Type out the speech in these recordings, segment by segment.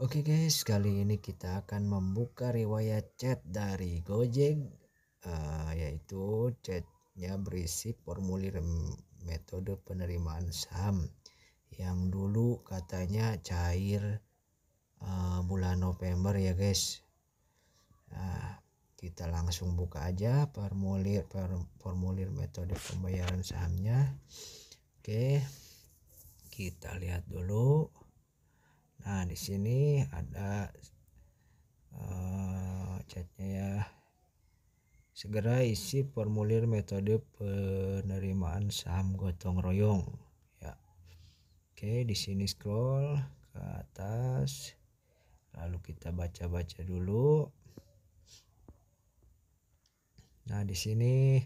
Oke guys, kali ini kita akan membuka riwayat chat dari Gojek uh, yaitu chatnya berisi formulir metode penerimaan saham yang dulu katanya cair uh, bulan November ya guys. Nah, kita langsung buka aja formulir formulir metode pembayaran sahamnya. Oke. Kita lihat dulu. Nah, di sini ada uh, eh, chatnya ya. Segera isi formulir metode penerimaan saham gotong royong ya. Oke, di sini scroll ke atas. Lalu kita baca-baca dulu. Nah, di sini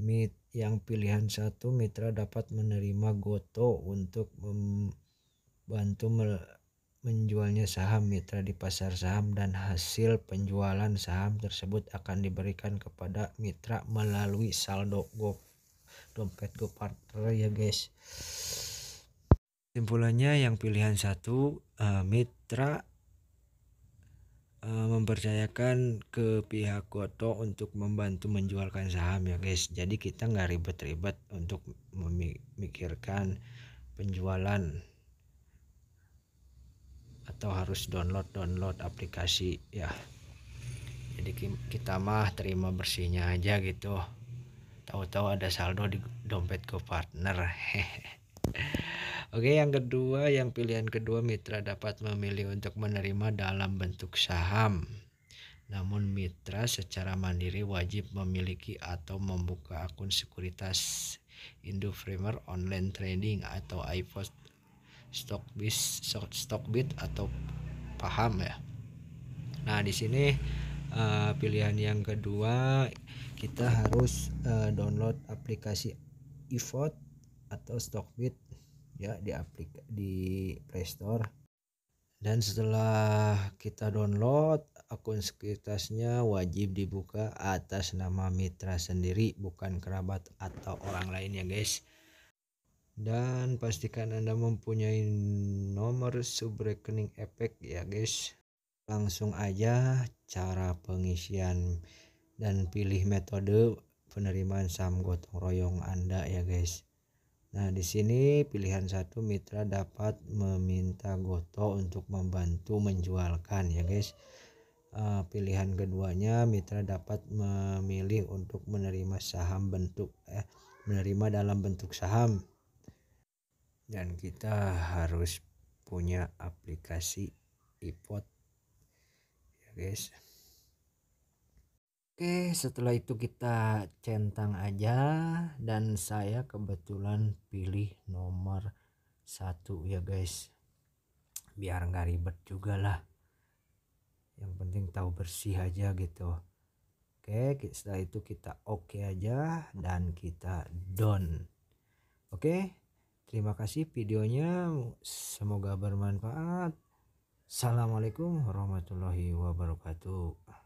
mit yang pilihan satu mitra dapat menerima goto untuk bantu menjualnya saham mitra di pasar saham dan hasil penjualan saham tersebut akan diberikan kepada mitra melalui saldo go dompet GoPartner ya guys. Simpulannya yang pilihan satu eh, mitra eh, mempercayakan ke pihak Goto untuk membantu menjualkan saham ya guys. Jadi kita nggak ribet-ribet untuk memikirkan penjualan atau harus download download aplikasi ya jadi kita mah terima bersihnya aja gitu tahu-tahu ada saldo di dompet ke partner Oke yang kedua yang pilihan kedua mitra dapat memilih untuk menerima dalam bentuk saham namun mitra secara mandiri wajib memiliki atau membuka akun sekuritas Indoframer online trading atau iPost stock bit atau paham ya nah di sini uh, pilihan yang kedua kita harus uh, download aplikasi iVote atau Stockbit ya di aplik di Play dan setelah kita download akun sekuritasnya wajib dibuka atas nama mitra sendiri bukan kerabat atau orang lain ya guys dan pastikan Anda mempunyai nomor subrekening efek ya guys langsung aja cara pengisian dan pilih metode penerimaan saham gotong royong Anda ya guys Nah, di sini pilihan satu mitra dapat meminta Goto untuk membantu menjualkan ya guys. Ah, pilihan keduanya mitra dapat memilih untuk menerima saham bentuk eh menerima dalam bentuk saham dan kita harus punya aplikasi iPod ya guys Oke setelah itu kita centang aja dan saya kebetulan pilih nomor satu ya guys biar nggak ribet juga lah yang penting tahu bersih aja gitu Oke, setelah itu kita oke okay aja dan kita done. Oke. Okay? Terima kasih videonya, semoga bermanfaat. Assalamualaikum warahmatullahi wabarakatuh.